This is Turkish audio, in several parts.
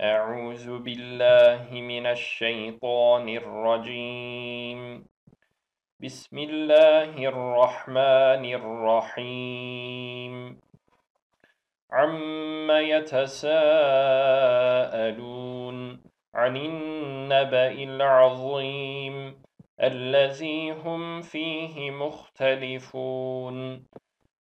أعوذ بالله من الشيطان الرجيم بسم الله الرحمن الرحيم عم يتساءلون عن النبأ العظيم الذي هم فيه مختلفون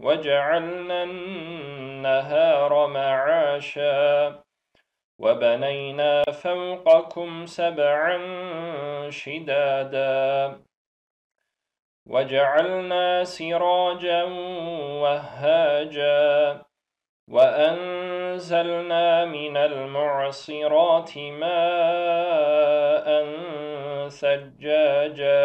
وجعلنا النهار معاشا وبنينا فوقكم سبعا شدادا وجعلنا سراجا وهاجا وأنزلنا من المعصرات ماء ثجاجا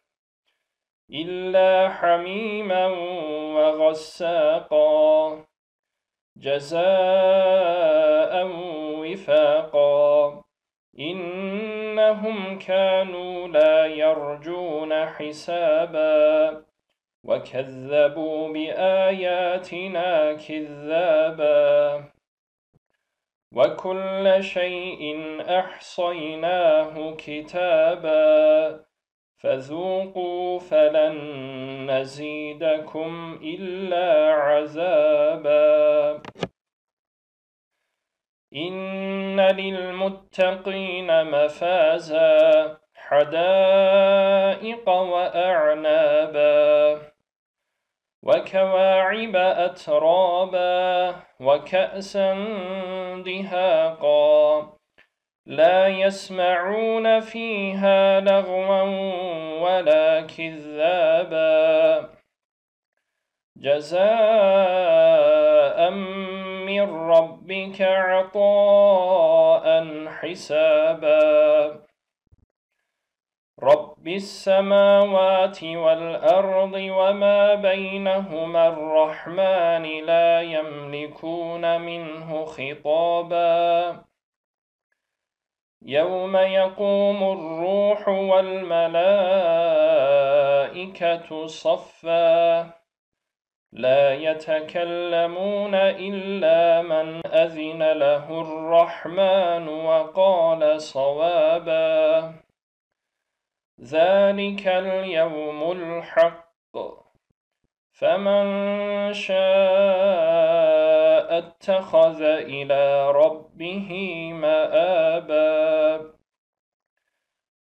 إلا حميما وغساقا جزاء وفاقا إنهم كانوا لا يرجون حسابا وكذبوا بآياتنا كذابا وكل شيء أحصيناه كتابا فذوقوا فلن نزيدكم إلا عذابا إن للمتقين مفازا حدائق وأعنابا وكواعب أترابا وكأسا دهاقا لا يسمعون فيها لغوا ولا كذابا جزاء من ربك عطاء حسابا رب السماوات والأرض وما بينهما الرحمن لا يملكون منه خطابا يوم يقوم الروح والملائكة صفا لا يتكلمون إلا من أذن له الرحمن وقال صوابا ذلك اليوم الحق فمن شاء اتخذ إلى ربه مآبا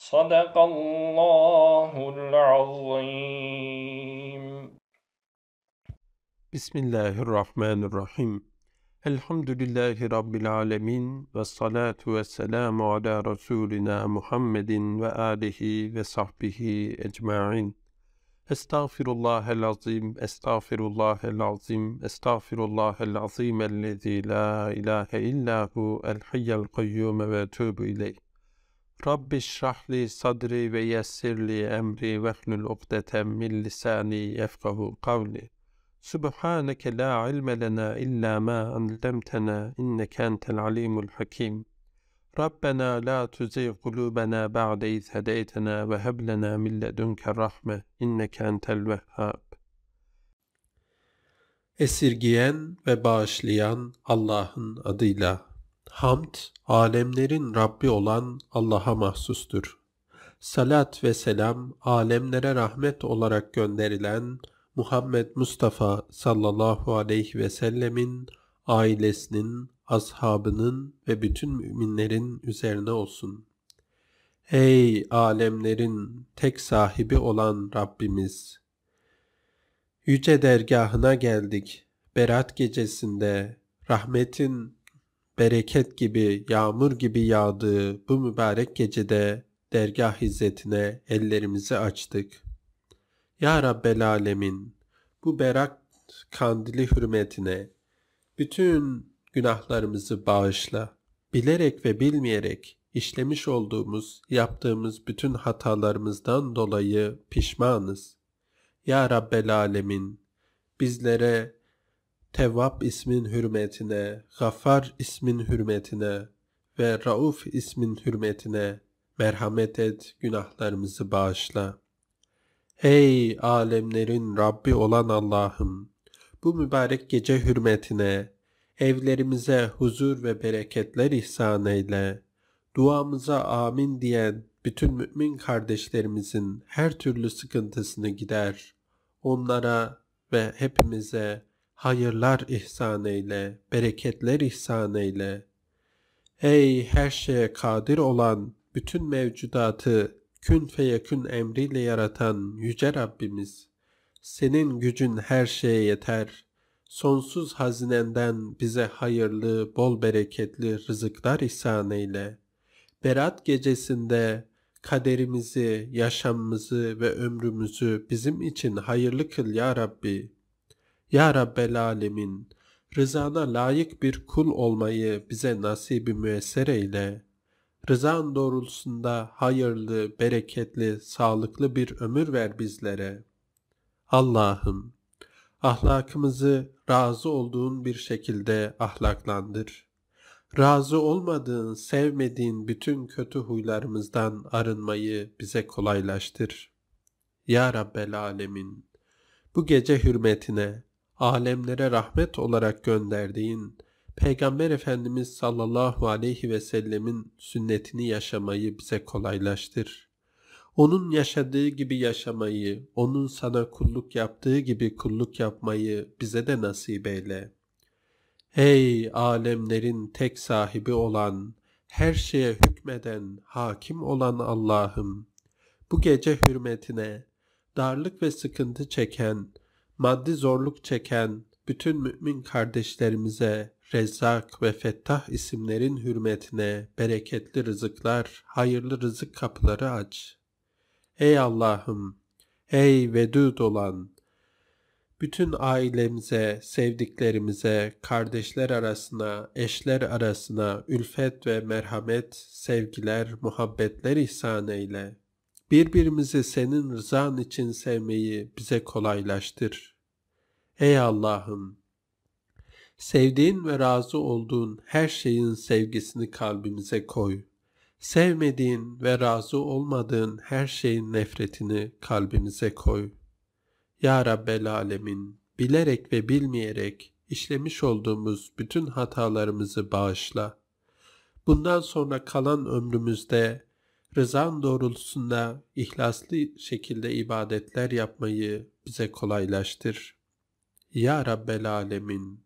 صدق الله العظيم بسم الله الرحمن الرحيم الحمد لله رب العالمين والصلاة والسلام على رسولنا محمد وآله وصحبه أجمعين أستغفر الله العظيم أستغفر الله العظيم أستغفر الله العظيم الذي لا إله إلا هو الحي القيوم وأتوب إليه رب اشرح لي صدري ويسر لي أمري واحلل عقدة من لساني يفقه قولي سبحانك لا علم لنا إلا ما علمتنا إنك أنت العليم الحكيم ربنا لا تزغ قلوبنا بعد إذ هديتنا وهب لنا من لدنك الرحمة إنك أنت الوهاب Esirgiyen ve bağışlayan Allah'ın adıyla Hamd, alemlerin Rabbi olan Allah'a mahsustur. Salat ve selam, alemlere rahmet olarak gönderilen Muhammed Mustafa sallallahu aleyhi ve sellemin ailesinin, ashabının ve bütün müminlerin üzerine olsun. Ey alemlerin tek sahibi olan Rabbimiz! Yüce dergahına geldik. Berat gecesinde rahmetin bereket gibi, yağmur gibi yağdığı bu mübarek gecede dergah hizmetine ellerimizi açtık. Ya Rabbel Alemin, bu berak kandili hürmetine bütün günahlarımızı bağışla. Bilerek ve bilmeyerek işlemiş olduğumuz, yaptığımız bütün hatalarımızdan dolayı pişmanız. Ya Rabbel Alemin, bizlere Tevvab ismin hürmetine, Gaffar ismin hürmetine ve Rauf ismin hürmetine merhamet et, günahlarımızı bağışla. Hey alemlerin Rabbi olan Allah'ım! Bu mübarek gece hürmetine, evlerimize huzur ve bereketler ihsan eyle. Duamıza amin diyen bütün mümin kardeşlerimizin her türlü sıkıntısını gider. Onlara ve hepimize hayırlar ihsan eyle, bereketler ihsan eyle. Ey her şeye kadir olan, bütün mevcudatı kün feyekün emriyle yaratan Yüce Rabbimiz, senin gücün her şeye yeter. Sonsuz hazinenden bize hayırlı, bol bereketli rızıklar ihsan eyle. Berat gecesinde kaderimizi, yaşamımızı ve ömrümüzü bizim için hayırlı kıl ya Rabbi.'' Ya Rabbel Alemin, rızana layık bir kul olmayı bize nasibi müesser eyle. Rızan doğrultusunda hayırlı, bereketli, sağlıklı bir ömür ver bizlere. Allah'ım, ahlakımızı razı olduğun bir şekilde ahlaklandır. Razı olmadığın, sevmediğin bütün kötü huylarımızdan arınmayı bize kolaylaştır. Ya Rabbel Alemin, bu gece hürmetine, alemlere rahmet olarak gönderdiğin Peygamber Efendimiz sallallahu aleyhi ve sellemin sünnetini yaşamayı bize kolaylaştır. Onun yaşadığı gibi yaşamayı, onun sana kulluk yaptığı gibi kulluk yapmayı bize de nasip eyle. Ey alemlerin tek sahibi olan, her şeye hükmeden, hakim olan Allah'ım! Bu gece hürmetine, darlık ve sıkıntı çeken, maddi zorluk çeken bütün mümin kardeşlerimize Rezzak ve Fettah isimlerin hürmetine bereketli rızıklar, hayırlı rızık kapıları aç. Ey Allah'ım, ey vedud olan, bütün ailemize, sevdiklerimize, kardeşler arasına, eşler arasına ülfet ve merhamet, sevgiler, muhabbetler ihsan eyle.'' Birbirimizi senin rızan için sevmeyi bize kolaylaştır. Ey Allah'ım! Sevdiğin ve razı olduğun her şeyin sevgisini kalbimize koy. Sevmediğin ve razı olmadığın her şeyin nefretini kalbimize koy. Ya Rabbel Alemin, bilerek ve bilmeyerek işlemiş olduğumuz bütün hatalarımızı bağışla. Bundan sonra kalan ömrümüzde rızan doğrultusunda ihlaslı şekilde ibadetler yapmayı bize kolaylaştır. Ya Rabbel Alemin,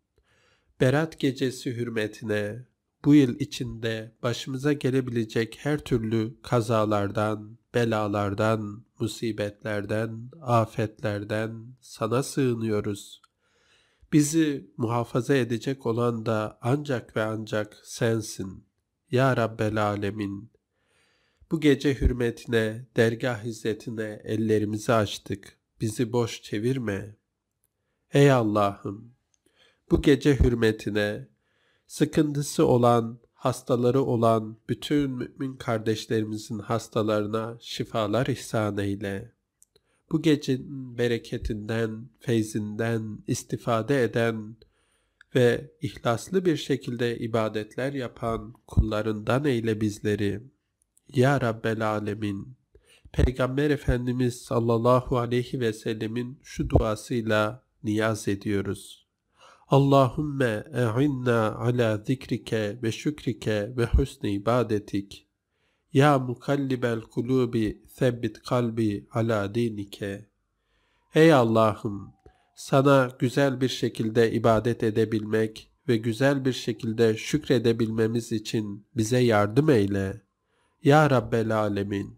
Berat gecesi hürmetine bu yıl içinde başımıza gelebilecek her türlü kazalardan, belalardan, musibetlerden, afetlerden sana sığınıyoruz. Bizi muhafaza edecek olan da ancak ve ancak sensin. Ya Rabbel Alemin, bu gece hürmetine, dergah hizmetine ellerimizi açtık. Bizi boş çevirme. Ey Allah'ım! Bu gece hürmetine, sıkıntısı olan, hastaları olan bütün mümin kardeşlerimizin hastalarına şifalar ihsan eyle. Bu gecenin bereketinden, feyzinden istifade eden ve ihlaslı bir şekilde ibadetler yapan kullarından eyle bizleri.'' Ya Rabbel Alemin. Peygamber Efendimiz sallallahu aleyhi ve sellemin şu duasıyla niyaz ediyoruz. Allahümme e'inna ala zikrike ve şükrike ve husni ibadetik. Ya mukallibel kulubi sebbit kalbi ala dinike. Ey Allah'ım! Sana güzel bir şekilde ibadet edebilmek ve güzel bir şekilde şükredebilmemiz için bize yardım eyle.'' Ya Rabbel Alemin,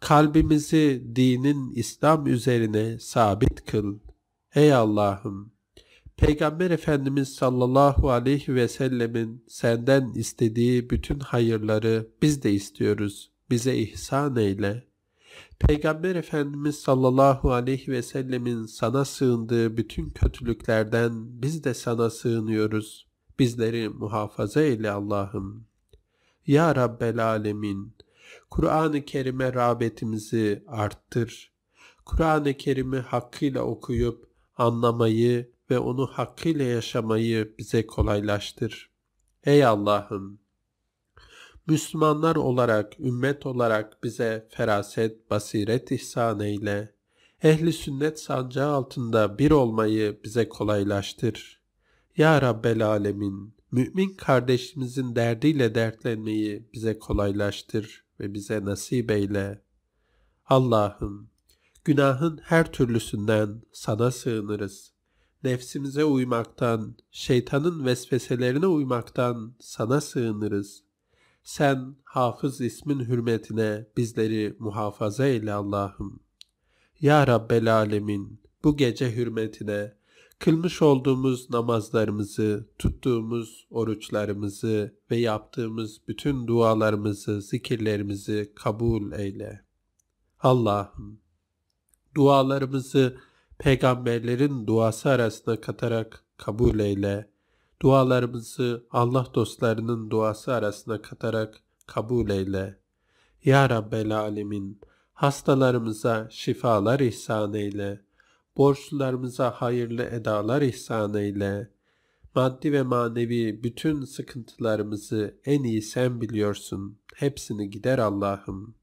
kalbimizi dinin İslam üzerine sabit kıl. Ey Allah'ım! Peygamber Efendimiz sallallahu aleyhi ve sellemin senden istediği bütün hayırları biz de istiyoruz. Bize ihsan eyle. Peygamber Efendimiz sallallahu aleyhi ve sellemin sana sığındığı bütün kötülüklerden biz de sana sığınıyoruz. Bizleri muhafaza eyle Allah'ım. Ya Rabbel Alemin, Kur'an-ı Kerim'e rağbetimizi arttır. Kur'an-ı Kerim'i hakkıyla okuyup anlamayı ve onu hakkıyla yaşamayı bize kolaylaştır. Ey Allah'ım! Müslümanlar olarak, ümmet olarak bize feraset, basiret ihsan eyle. Ehli sünnet sancağı altında bir olmayı bize kolaylaştır. Ya Rabbel Alemin! Mümin kardeşimizin derdiyle dertlenmeyi bize kolaylaştır ve bize nasip eyle. Allah'ım, günahın her türlüsünden sana sığınırız. Nefsimize uymaktan, şeytanın vesveselerine uymaktan sana sığınırız. Sen hafız ismin hürmetine bizleri muhafaza eyle Allah'ım. Ya Rabbel Alemin, bu gece hürmetine kılmış olduğumuz namazlarımızı, tuttuğumuz oruçlarımızı ve yaptığımız bütün dualarımızı, zikirlerimizi kabul eyle. Allah'ım, dualarımızı peygamberlerin duası arasına katarak kabul eyle. Dualarımızı Allah dostlarının duası arasına katarak kabul eyle. Ya Rabbel Alemin, hastalarımıza şifalar ihsan eyle.'' borçlularımıza hayırlı edalar ihsanı ile, maddi ve manevi bütün sıkıntılarımızı en iyi sen biliyorsun. Hepsini gider Allah'ım.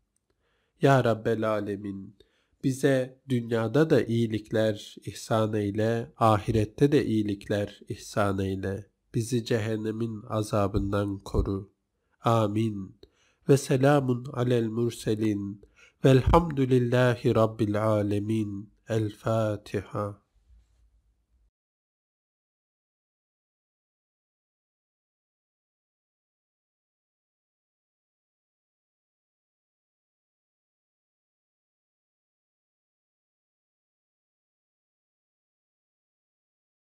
Ya Rabbel Alemin, bize dünyada da iyilikler ihsan eyle, ahirette de iyilikler ihsan eyle. Bizi cehennemin azabından koru. Amin. Ve selamun alel murselin. Velhamdülillahi Rabbil alemin. الفاتحة